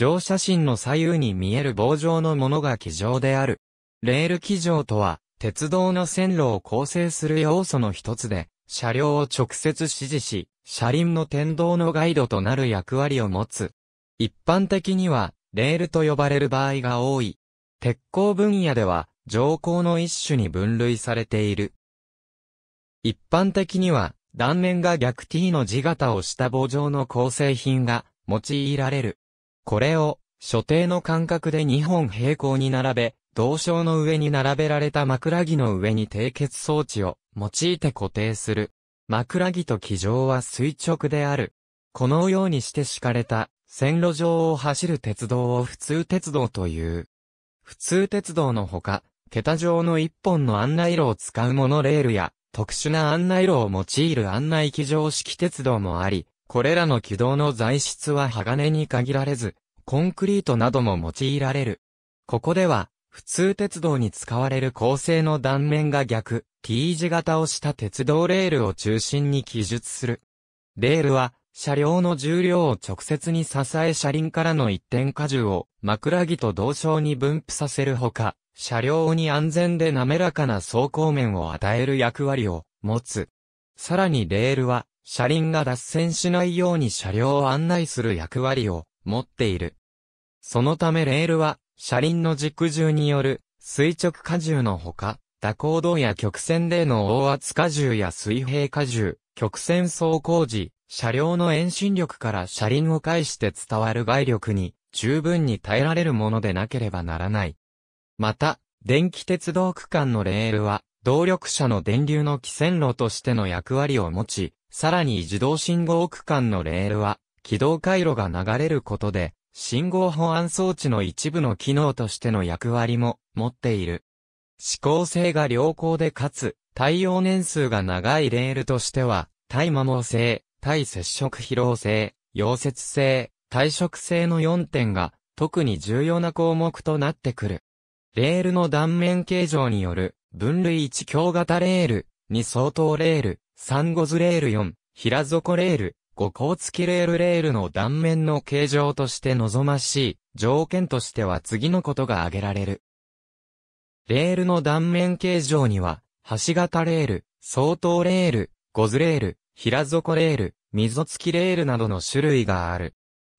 乗車身の左右に見える棒状のものが気状である。レール気状とは、鉄道の線路を構成する要素の一つで、車両を直接指示し、車輪の転動のガイドとなる役割を持つ。一般的には、レールと呼ばれる場合が多い。鉄鋼分野では、乗鋼の一種に分類されている。一般的には、断面が逆 T の字型をした棒状の構成品が用いられる。これを、所定の間隔で2本平行に並べ、同床の上に並べられた枕木の上に締結装置を用いて固定する。枕木と気上は垂直である。このようにして敷かれた線路上を走る鉄道を普通鉄道という。普通鉄道のほか、桁上の一本の案内路を使うモノレールや、特殊な案内路を用いる案内機上式鉄道もあり、これらの軌道の材質は鋼に限られず、コンクリートなども用いられる。ここでは、普通鉄道に使われる構成の断面が逆、T 字型をした鉄道レールを中心に記述する。レールは、車両の重量を直接に支え車輪からの一点荷重を枕木と同床に分布させるほか、車両に安全で滑らかな走行面を与える役割を持つ。さらにレールは車輪が脱線しないように車両を案内する役割を持っている。そのためレールは、車輪の軸重による垂直荷重のほか、蛇行動や曲線での大圧荷重や水平荷重、曲線走行時、車両の遠心力から車輪を介して伝わる外力に十分に耐えられるものでなければならない。また、電気鉄道区間のレールは、動力車の電流の起線路としての役割を持ち、さらに自動信号区間のレールは、軌道回路が流れることで、信号保安装置の一部の機能としての役割も持っている。指向性が良好でかつ、対応年数が長いレールとしては、耐摩耗性、耐接触疲労性、溶接性、耐食性の4点が特に重要な項目となってくる。レールの断面形状による分類1強型レール、2相当レール、サンゴズレール4、平底レール、五甲付きレールレールの断面の形状として望ましい、条件としては次のことが挙げられる。レールの断面形状には、橋型レール、相当レール、ゴズレール、平底レール、溝付きレールなどの種類がある。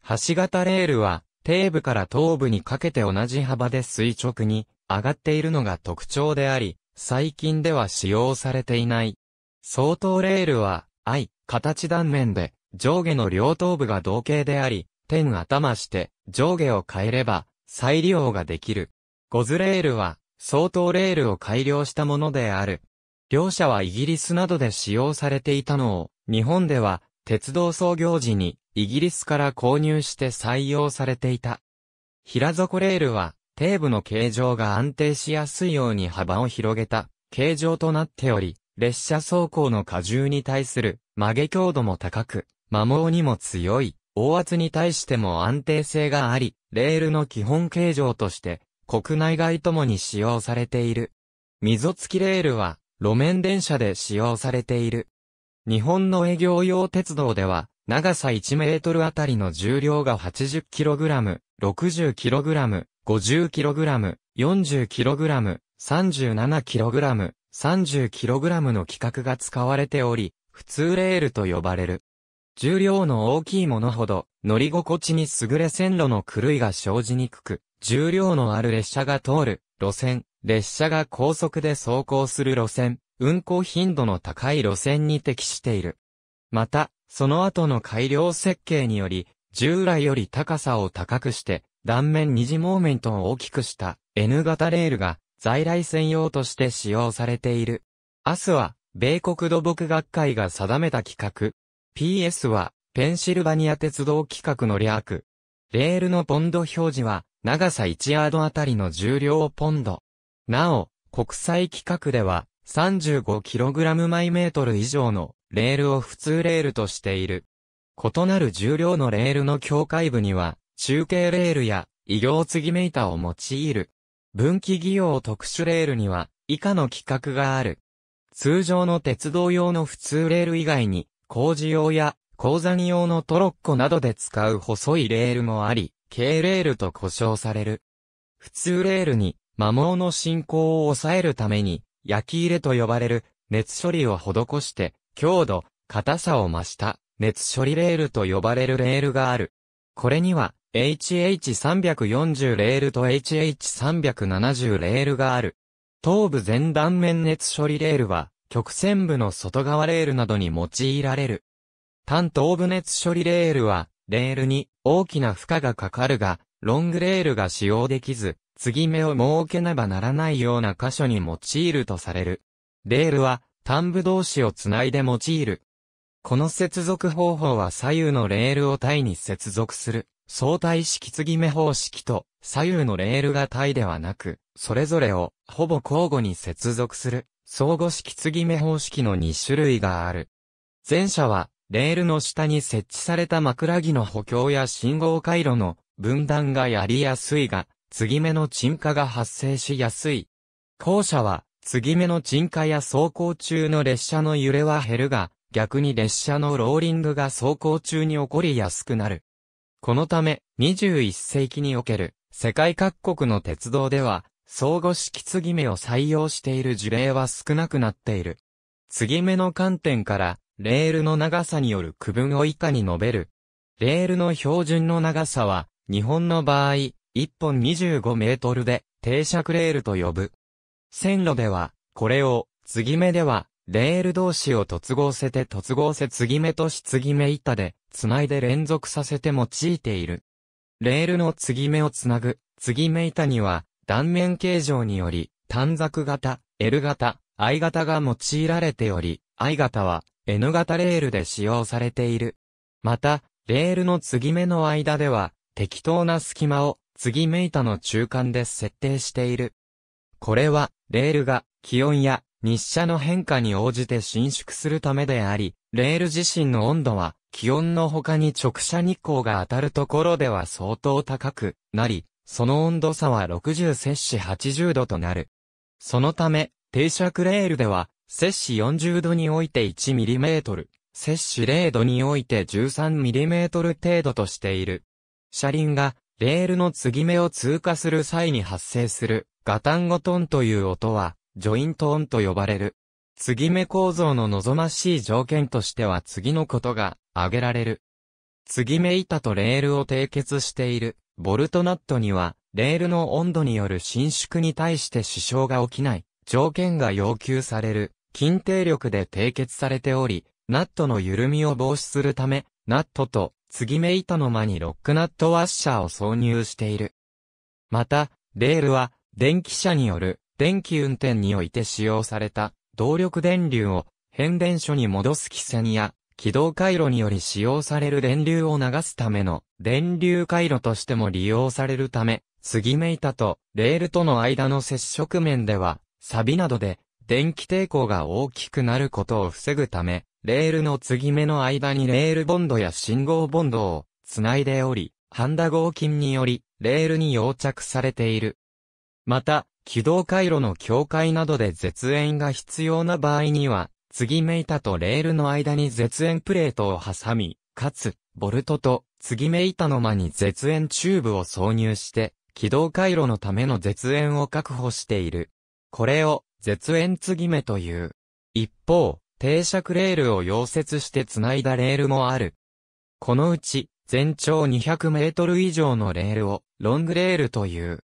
橋型レールは、底部から頭部にかけて同じ幅で垂直に上がっているのが特徴であり、最近では使用されていない。相当レールは、I、形断面で、上下の両頭部が同型であり、点頭して、上下を変えれば、再利用ができる。ゴズレールは、相当レールを改良したものである。両者はイギリスなどで使用されていたのを、日本では、鉄道創業時に、イギリスから購入して採用されていた。平底レールは、底部の形状が安定しやすいように幅を広げた、形状となっており、列車走行の荷重に対する曲げ強度も高く、摩耗にも強い、大圧に対しても安定性があり、レールの基本形状として、国内外ともに使用されている。溝付きレールは、路面電車で使用されている。日本の営業用鉄道では、長さ1メートルあたりの重量が 80kg、60kg、50kg、40kg、37kg、30kg の規格が使われており、普通レールと呼ばれる。重量の大きいものほど乗り心地に優れ線路の狂いが生じにくく、重量のある列車が通る路線、列車が高速で走行する路線、運行頻度の高い路線に適している。また、その後の改良設計により、従来より高さを高くして、断面二次モーメントを大きくした N 型レールが在来専用として使用されている。AS は、米国土木学会が定めた規格。PS は、ペンシルバニア鉄道規格の略。レールのポンド表示は、長さ1ヤードあたりの重量をポンド。なお、国際規格では、35kg 毎メートル以上のレールを普通レールとしている。異なる重量のレールの境界部には、中継レールや異行継ぎメターを用いる。分岐技用特殊レールには、以下の規格がある。通常の鉄道用の普通レール以外に、工事用や鉱山用のトロッコなどで使う細いレールもあり、軽レールと呼称される。普通レールに、摩耗の進行を抑えるために、焼き入れと呼ばれる熱処理を施して、強度、硬さを増した熱処理レールと呼ばれるレールがある。これには HH340 レールと HH370 レールがある。頭部前断面熱処理レールは、曲線部の外側レールなどに用いられる。単頭部熱処理レールは、レールに大きな負荷がかかるが、ロングレールが使用できず、継ぎ目を設けねばならないような箇所に用いるとされる。レールは、単部同士をつないで用いる。この接続方法は左右のレールを体に接続する相対式継ぎ目方式と左右のレールが対ではなく、それぞれをほぼ交互に接続する相互式継ぎ目方式の2種類がある。前者はレールの下に設置された枕木の補強や信号回路の分断がやりやすいが、継ぎ目の沈下が発生しやすい。後者は、継ぎ目の沈下や走行中の列車の揺れは減るが、逆に列車のローリングが走行中に起こりやすくなる。このため、21世紀における世界各国の鉄道では、相互式継ぎ目を採用している事例は少なくなっている。継ぎ目の観点から、レールの長さによる区分を以下に述べる。レールの標準の長さは、日本の場合、1本25メートルで、定尺レールと呼ぶ。線路では、これを、継ぎ目では、レール同士を突合せて突合せ継ぎ目とし継ぎ目板で、つないで連続させて用いている。レールの継ぎ目をつなぐ、継ぎ目板には、断面形状により、短冊型、L 型、I 型が用いられており、I 型は N 型レールで使用されている。また、レールの継ぎ目の間では、適当な隙間を継ぎ目板の中間で設定している。これは、レールが気温や日射の変化に応じて伸縮するためであり、レール自身の温度は、気温の他に直射日光が当たるところでは相当高くなり、その温度差は60摂氏80度となる。そのため、定クレールでは、摂氏40度において 1mm、摂氏0度において 13mm 程度としている。車輪が、レールの継ぎ目を通過する際に発生する、ガタンゴトンという音は、ジョイントオンと呼ばれる。継ぎ目構造の望ましい条件としては次のことが挙げられる。継ぎ目板とレールを締結しているボルトナットには、レールの温度による伸縮に対して支障が起きない条件が要求される筋定力で締結されており、ナットの緩みを防止するため、ナットと継ぎ目板の間にロックナットワッシャーを挿入している。また、レールは電気車による電気運転において使用された動力電流を変電所に戻す規制や軌道回路により使用される電流を流すための電流回路としても利用されるため、ぎ目板とレールとの間の接触面では、サビなどで電気抵抗が大きくなることを防ぐため、レールの継ぎ目の間にレールボンドや信号ボンドをつないでおり、ハンダ合金によりレールに溶着されている。また、軌道回路の境界などで絶縁が必要な場合には、継ぎ目板とレールの間に絶縁プレートを挟み、かつ、ボルトと継ぎ目板の間に絶縁チューブを挿入して、軌道回路のための絶縁を確保している。これを絶縁継ぎ目という。一方、定尺レールを溶接して繋いだレールもある。このうち、全長200メートル以上のレールを、ロングレールという。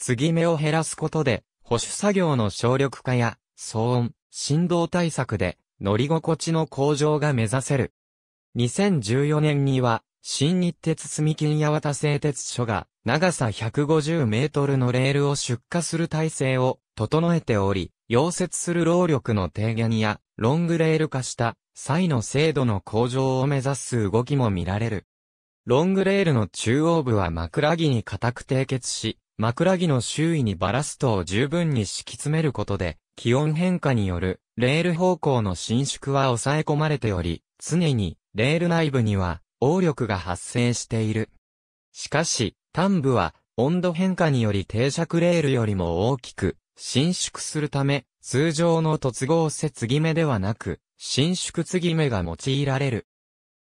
継ぎ目を減らすことで、保守作業の省力化や、騒音、振動対策で、乗り心地の向上が目指せる。2014年には、新日鉄住金八幡製鉄所が、長さ150メートルのレールを出荷する体制を整えており、溶接する労力の低減や、ロングレール化した際の精度の向上を目指す動きも見られる。ロングレールの中央部は枕木に固く締結し、枕木の周囲にバラストを十分に敷き詰めることで、気温変化によるレール方向の伸縮は抑え込まれており、常にレール内部には応力が発生している。しかし、端部は温度変化により定着レールよりも大きく伸縮するため、通常の突合接継ぎ目ではなく、伸縮継ぎ目が用いられる。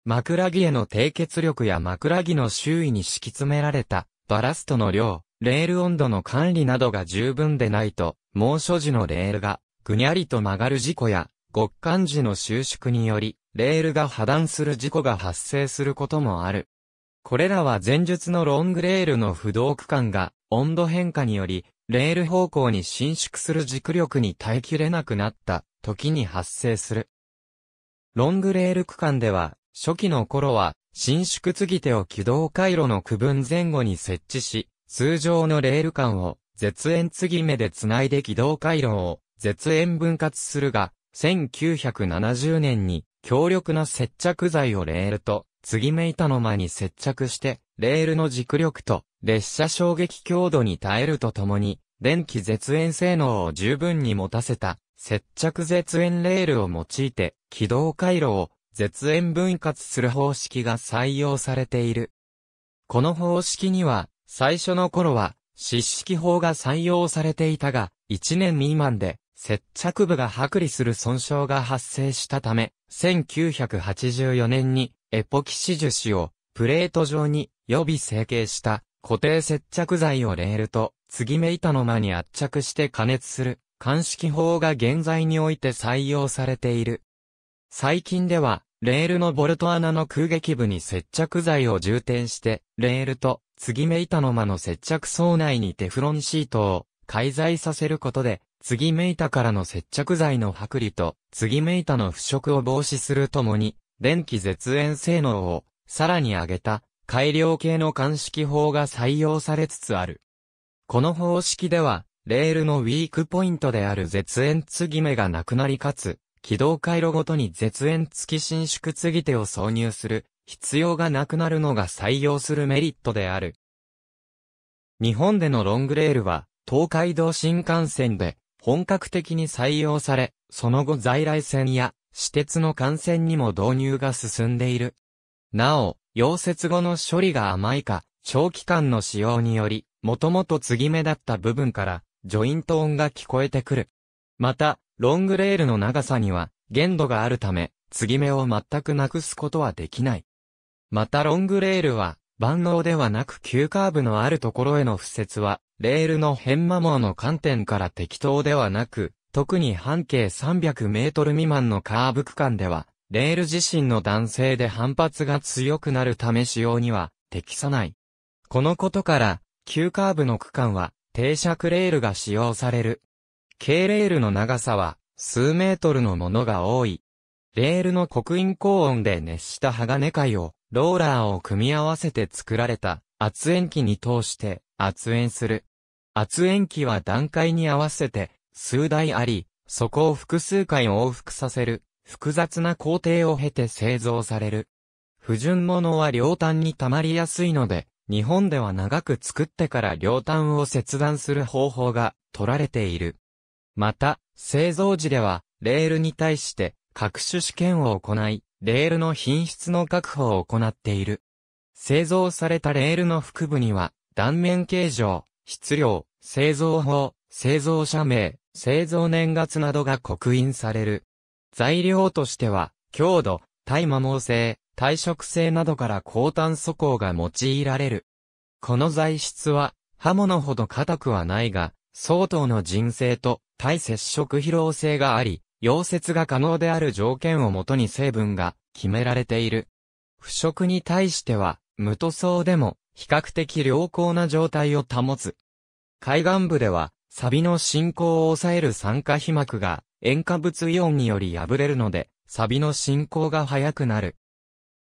枕木への締結力や枕木の周囲に敷き詰められたバラストの量、レール温度の管理などが十分でないと、猛暑時のレールが、ぐにゃりと曲がる事故や、極寒時の収縮により、レールが破断する事故が発生することもある。これらは前述のロングレールの不動区間が、温度変化により、レール方向に伸縮する軸力に耐えきれなくなった時に発生する。ロングレール区間では、初期の頃は、伸縮継ぎ手を軌道回路の区分前後に設置し、通常のレール間を絶縁継ぎ目でつないで軌道回路を絶縁分割するが、1970年に強力な接着剤をレールと継ぎ目板の間に接着して、レールの軸力と列車衝撃強度に耐えるとともに、電気絶縁性能を十分に持たせた接着絶縁レールを用いて軌道回路を絶縁分割する方式が採用されている。この方式には最初の頃は、湿式法が採用されていたが、1年未満で、接着部が剥離する損傷が発生したため、1984年に、エポキシ樹脂を、プレート状に、予備成形した、固定接着剤をレールと、継ぎ目板の間に圧着して加熱する、鑑識法が現在において採用されている。最近では、レールのボルト穴の空撃部に接着剤を充填して、レールと継ぎ目板の間の接着層内にテフロンシートを介在させることで、継ぎ目板からの接着剤の剥離と継ぎ目板の腐食を防止するともに、電気絶縁性能をさらに上げた改良系の鑑識法が採用されつつある。この方式では、レールのウィークポイントである絶縁継ぎ目がなくなりかつ、軌道回路ごとに絶縁付き伸縮継ぎ手を挿入する必要がなくなるのが採用するメリットである。日本でのロングレールは東海道新幹線で本格的に採用され、その後在来線や私鉄の幹線にも導入が進んでいる。なお、溶接後の処理が甘いか、長期間の使用により、もともと継ぎ目だった部分から、ジョイント音が聞こえてくる。また、ロングレールの長さには限度があるため、継ぎ目を全くなくすことはできない。またロングレールは、万能ではなく急カーブのあるところへの付設は、レールの変摩耗の観点から適当ではなく、特に半径300メートル未満のカーブ区間では、レール自身の弾性で反発が強くなるため使用には適さない。このことから、急カーブの区間は、停車クレールが使用される。軽レールの長さは数メートルのものが多い。レールの刻印高温で熱した鋼貝を、ローラーを組み合わせて作られた圧延機に通して圧延する。圧延機は段階に合わせて数台あり、そこを複数回往復させる複雑な工程を経て製造される。不純物は両端に溜まりやすいので、日本では長く作ってから両端を切断する方法が取られている。また、製造時では、レールに対して各種試験を行い、レールの品質の確保を行っている。製造されたレールの腹部には、断面形状、質量、製造法、製造者名、製造年月などが刻印される。材料としては、強度、耐摩耗性、耐食性などから高炭素鋼が用いられる。この材質は、刃物ほど硬くはないが、相当の人生と対接触疲労性があり、溶接が可能である条件をもとに成分が決められている。腐食に対しては、無塗装でも比較的良好な状態を保つ。海岸部では、サビの進行を抑える酸化皮膜が塩化物イオンにより破れるので、サビの進行が早くなる。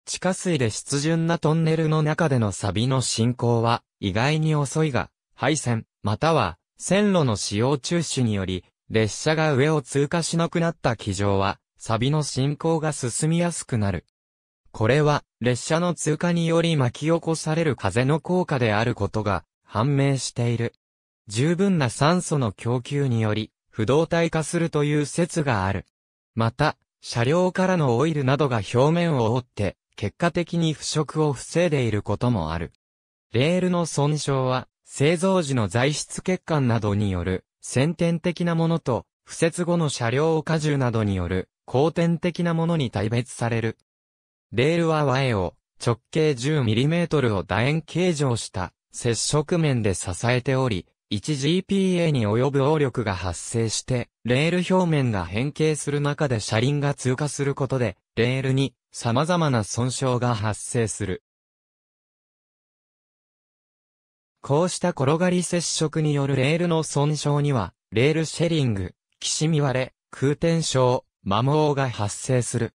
地下水で湿潤なトンネルの中でのサビの進行は意外に遅いが、配線、または線路の使用中止により、列車が上を通過しなくなった機上は、サビの進行が進みやすくなる。これは、列車の通過により巻き起こされる風の効果であることが判明している。十分な酸素の供給により、不動体化するという説がある。また、車両からのオイルなどが表面を覆って、結果的に腐食を防いでいることもある。レールの損傷は、製造時の材質欠陥などによる先天的なものと、不設後の車両荷重などによる後天的なものに大別される。レールは和絵を直径 10mm を楕円形状した接触面で支えており、1GPA に及ぶ応力が発生して、レール表面が変形する中で車輪が通過することで、レールに様々な損傷が発生する。こうした転がり接触によるレールの損傷には、レールシェリング、きしみ割れ、空転症、摩耗が発生する。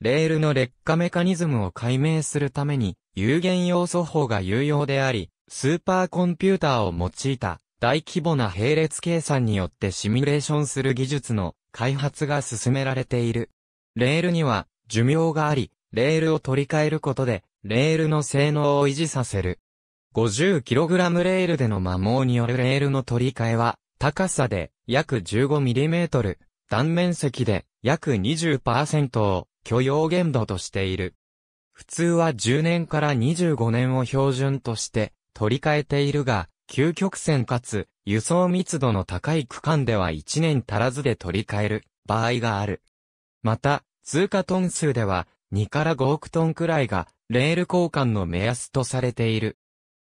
レールの劣化メカニズムを解明するために、有限要素法が有用であり、スーパーコンピューターを用いた大規模な並列計算によってシミュレーションする技術の開発が進められている。レールには寿命があり、レールを取り替えることで、レールの性能を維持させる 50kg レールでの摩耗によるレールの取り替えは、高さで約 15mm、断面積で約20%を許容限度としている。普通は10年から25年を標準として取り替えているが、究極線かつ輸送密度の高い区間では1年足らずで取り替える場合がある。また、通過トン数では2から5億トンくらいがレール交換の目安とされている。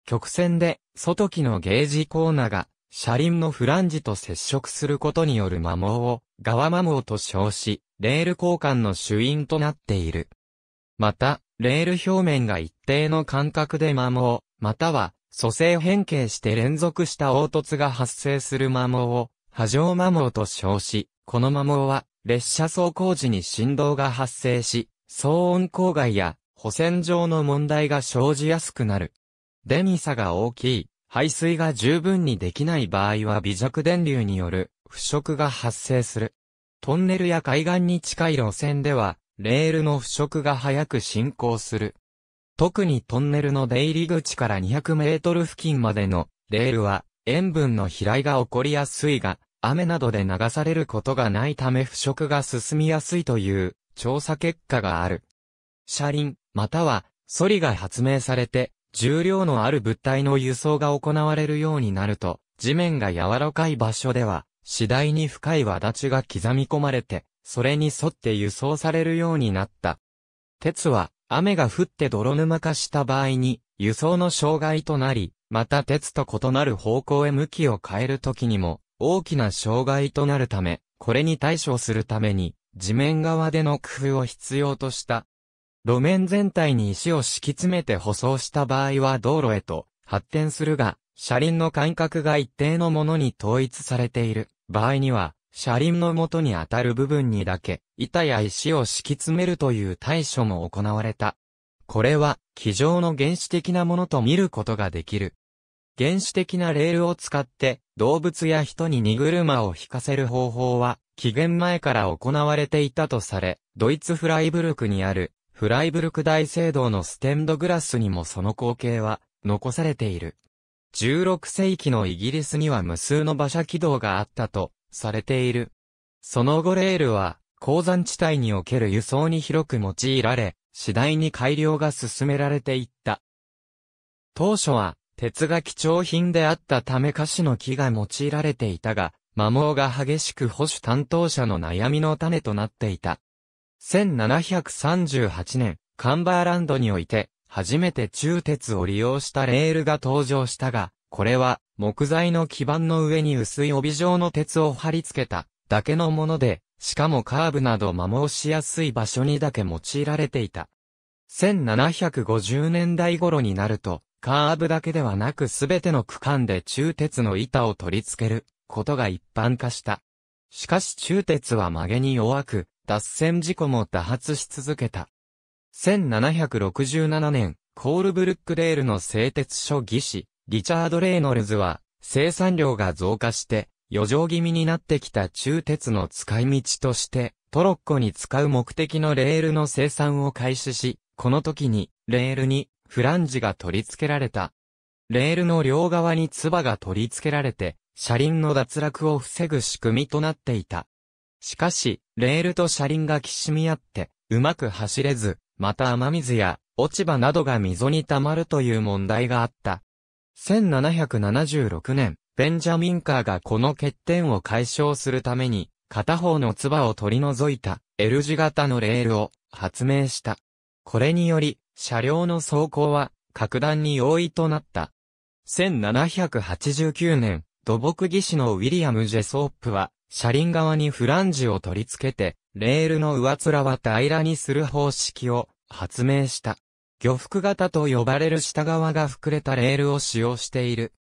曲線で、外機のゲージコーナーが、車輪のフランジと接触することによる摩耗を、側摩耗と称し、レール交換の主因となっている。また、レール表面が一定の間隔で摩耗、または、組成変形して連続した凹凸が発生する摩耗を、波状摩耗と称し、この摩耗は、列車走行時に振動が発生し、騒音郊害や、補線上の問題が生じやすくなる。電位差が大きい、排水が十分にできない場合は微弱電流による腐食が発生する。トンネルや海岸に近い路線では、レールの腐食が早く進行する。特にトンネルの出入り口から200メートル付近までのレールは塩分の飛来が起こりやすいが、雨などで流されることがないため腐食が進みやすいという調査結果がある。車輪、または、ソリが発明されて、重量のある物体の輸送が行われるようになると、地面が柔らかい場所では、次第に深い輪立ちが刻み込まれて、それに沿って輸送されるようになった。鉄は、雨が降って泥沼化した場合に、輸送の障害となり、また鉄と異なる方向へ向きを変える時にも、大きな障害となるため、これに対処するために、地面側での工夫を必要とした。路面全体に石を敷き詰めて舗装した場合は道路へと発展するが、車輪の間隔が一定のものに統一されている場合には、車輪の元に当たる部分にだけ、板や石を敷き詰めるという対処も行われた。これは、机上の原始的なものと見ることができる。原始的なレールを使って、動物や人に荷車を引かせる方法は、紀元前から行われていたとされ、ドイツフライブルクにある、フライブルク大聖堂のステンドグラスにもその光景は残されている。16世紀のイギリスには無数の馬車軌道があったとされている。その後レールは鉱山地帯における輸送に広く用いられ、次第に改良が進められていった。当初は鉄が貴重品であったため菓子の木が用いられていたが、摩耗が激しく保守担当者の悩みの種となっていた。1738年、カンバーランドにおいて、初めて中鉄を利用したレールが登場したが、これは木材の基板の上に薄い帯状の鉄を貼り付けただけのもので、しかもカーブなど摩耗しやすい場所にだけ用いられていた。1750年代頃になると、カーブだけではなくすべての区間で中鉄の板を取り付けることが一般化した。しかし中鉄は曲げに弱く、脱線事故も多発し続けた。1767年、コールブルックデールの製鉄所技師、リチャード・レイノルズは、生産量が増加して、余剰気味になってきた中鉄の使い道として、トロッコに使う目的のレールの生産を開始し、この時に、レールに、フランジが取り付けられた。レールの両側にツバが取り付けられて、車輪の脱落を防ぐ仕組みとなっていた。しかし、レールと車輪がきしみ合って、うまく走れず、また雨水や落ち葉などが溝に溜まるという問題があった。1776年、ベンジャミンカーがこの欠点を解消するために、片方のツバを取り除いた L 字型のレールを発明した。これにより、車両の走行は格段に容易となった。1789年、土木技師のウィリアム・ジェソープは、車輪側にフランジを取り付けて、レールの上面は平らにする方式を発明した。漁服型と呼ばれる下側が膨れたレールを使用している。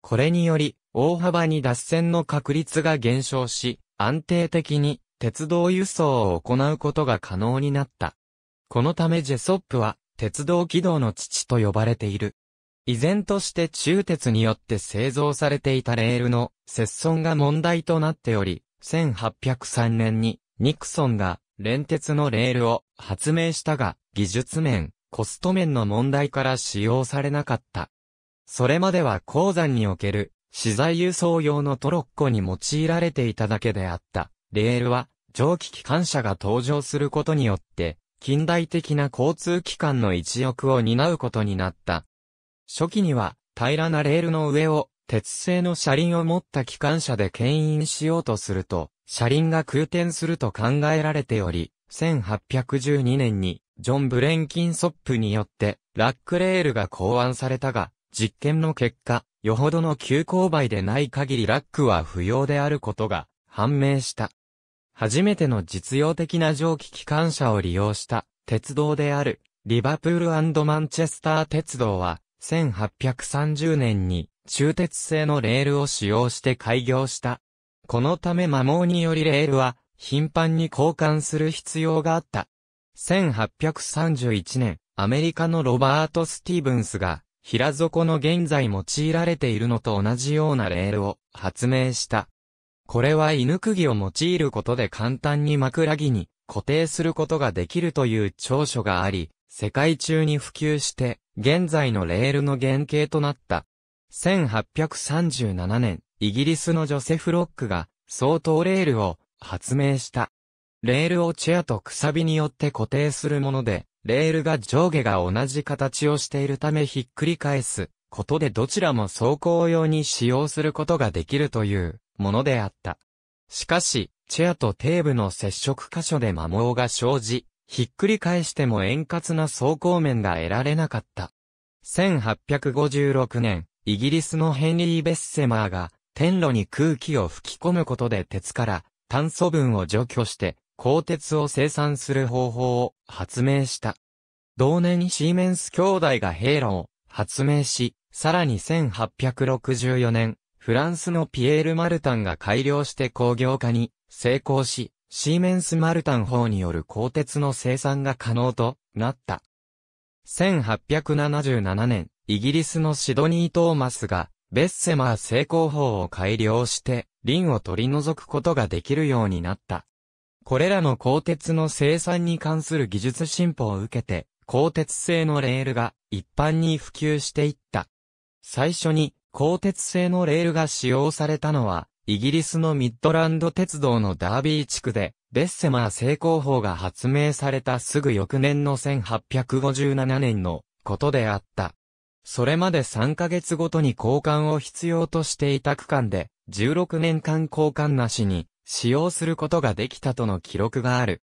これにより、大幅に脱線の確率が減少し、安定的に鉄道輸送を行うことが可能になった。このためジェソップは、鉄道軌道の父と呼ばれている。依然として中鉄によって製造されていたレールの接損が問題となっており、1803年にニクソンが連鉄のレールを発明したが、技術面、コスト面の問題から使用されなかった。それまでは鉱山における資材輸送用のトロッコに用いられていただけであった。レールは蒸気機関車が登場することによって、近代的な交通機関の一翼を担うことになった。初期には平らなレールの上を鉄製の車輪を持った機関車で牽引しようとすると、車輪が空転すると考えられており、1812年にジョン・ブレンキンソップによってラックレールが考案されたが、実験の結果、よほどの急勾配でない限りラックは不要であることが判明した。初めての実用的な蒸気機関車を利用した鉄道であるリバプールマンチェスター鉄道は1830年に中鉄製のレールを使用して開業した。このため摩耗によりレールは頻繁に交換する必要があった。1831年、アメリカのロバート・スティーブンスが平底の現在用いられているのと同じようなレールを発明した。これは犬釘を用いることで簡単に枕木に固定することができるという長所があり、世界中に普及して、現在のレールの原型となった。1837年、イギリスのジョセフ・ロックが、相当レールを発明した。レールをチェアとくさびによって固定するもので、レールが上下が同じ形をしているためひっくり返すことでどちらも走行用に使用することができるというものであった。しかし、チェアとテーブの接触箇所で摩耗が生じ、ひっくり返しても円滑な走行面が得られなかった。1856年、イギリスのヘンリー・ベッセマーが、天路に空気を吹き込むことで鉄から炭素分を除去して、鋼鉄を生産する方法を発明した。同年にシーメンス兄弟が兵路を発明し、さらに1864年、フランスのピエール・マルタンが改良して工業化に成功し、シーメンスマルタン法による鋼鉄の生産が可能となった。1877年、イギリスのシドニー・トーマスが、ベッセマー成功法を改良して、リンを取り除くことができるようになった。これらの鋼鉄の生産に関する技術進歩を受けて、鋼鉄製のレールが一般に普及していった。最初に鋼鉄製のレールが使用されたのは、イギリスのミッドランド鉄道のダービー地区で、ベッセマー成功法が発明されたすぐ翌年の1857年のことであった。それまで3ヶ月ごとに交換を必要としていた区間で、16年間交換なしに使用することができたとの記録がある。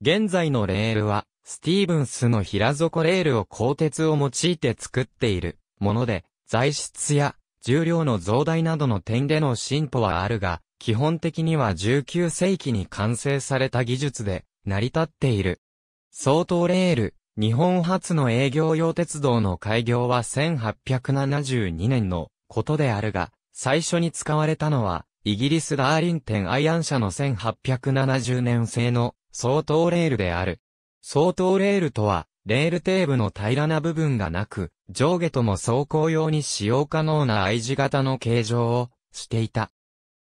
現在のレールは、スティーブンスの平底レールを鋼鉄を用いて作っているもので、材質や重量の増大などの点での進歩はあるが、基本的には19世紀に完成された技術で成り立っている。相当レール、日本初の営業用鉄道の開業は1872年のことであるが、最初に使われたのは、イギリスダーリンンアイアン社の1870年製の相当レールである。相当レールとは、レールテーブの平らな部分がなく、上下とも走行用に使用可能な I 字型の形状をしていた。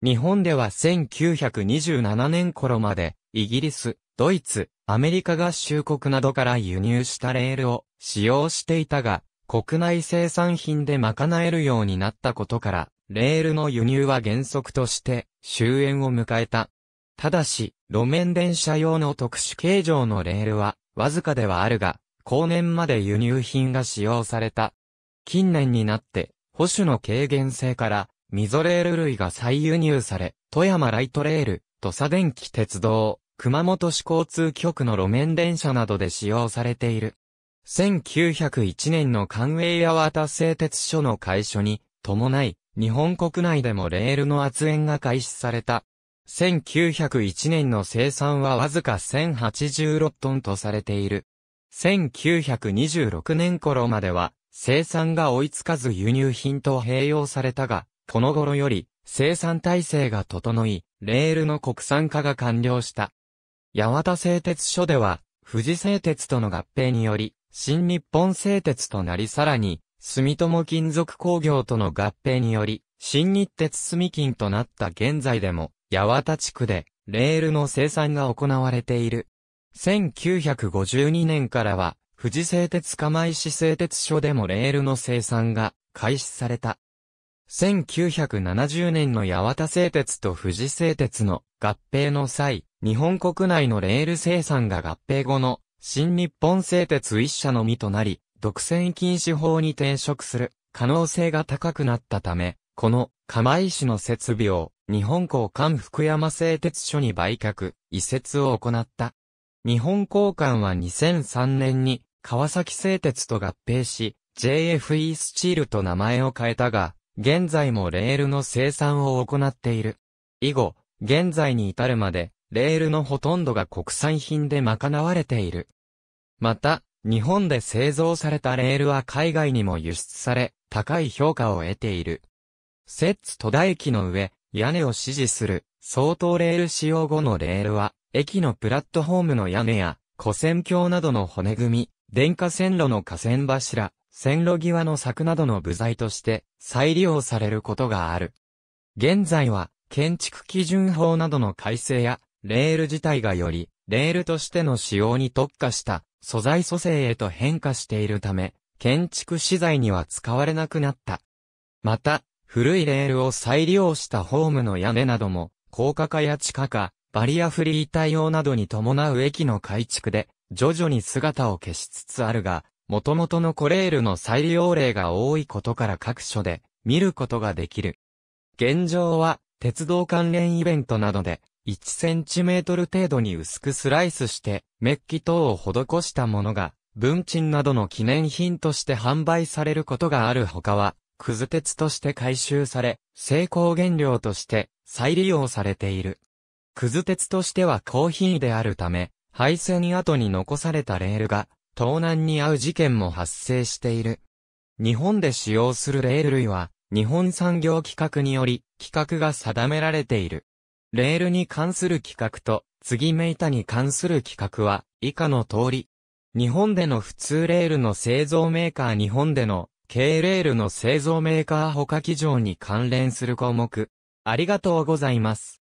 日本では1927年頃まで、イギリス、ドイツ、アメリカ合衆国などから輸入したレールを使用していたが、国内生産品で賄えるようになったことから、レールの輸入は原則として終焉を迎えた。ただし、路面電車用の特殊形状のレールは、わずかではあるが、後年まで輸入品が使用された。近年になって、保守の軽減性から、ミゾレール類が再輸入され、富山ライトレール、土佐電気鉄道、熊本市交通局の路面電車などで使用されている。1901年の関営八幡製鉄所の開所に、伴い、日本国内でもレールの圧縁が開始された。1901年の生産はわずか1086トンとされている。1926年頃までは生産が追いつかず輸入品と併用されたが、この頃より生産体制が整い、レールの国産化が完了した。八幡製鉄所では、富士製鉄との合併により、新日本製鉄となりさらに、住友金属工業との合併により、新日鉄住金となった現在でも、八幡地区で、レールの生産が行われている。1952年からは、富士製鉄釜石製鉄所でもレールの生産が開始された。1970年の八幡製鉄と富士製鉄の合併の際、日本国内のレール生産が合併後の新日本製鉄一社のみとなり、独占禁止法に転職する可能性が高くなったため、この釜石の設備を日本港関福山製鉄所に売却、移設を行った。日本交換は2003年に川崎製鉄と合併し、JFE スチールと名前を変えたが、現在もレールの生産を行っている。以後、現在に至るまで、レールのほとんどが国産品で賄われている。また、日本で製造されたレールは海外にも輸出され、高い評価を得ている。摂津戸田駅の上、屋根を支持する、相当レール使用後のレールは、駅のプラットホームの屋根や、古線橋などの骨組み、電化線路の架線柱、線路際の柵などの部材として再利用されることがある。現在は、建築基準法などの改正や、レール自体がより、レールとしての使用に特化した素材組成へと変化しているため、建築資材には使われなくなった。また、古いレールを再利用したホームの屋根なども、高架化や地下化、バリアフリー対応などに伴う駅の改築で、徐々に姿を消しつつあるが、元々のコレールの再利用例が多いことから各所で見ることができる。現状は鉄道関連イベントなどで1センチメートル程度に薄くスライスしてメッキ等を施したものが文鎮などの記念品として販売されることがあるほかは、くず鉄として回収され、成功原料として再利用されている。クズ鉄としては高品位であるため、廃線後に残されたレールが、盗難に遭う事件も発生している。日本で使用するレール類は、日本産業規格により、規格が定められている。レールに関する規格と、継ぎ目板に関する規格は、以下の通り。日本での普通レールの製造メーカー日本での、軽レールの製造メーカー他記条に関連する項目。ありがとうございます。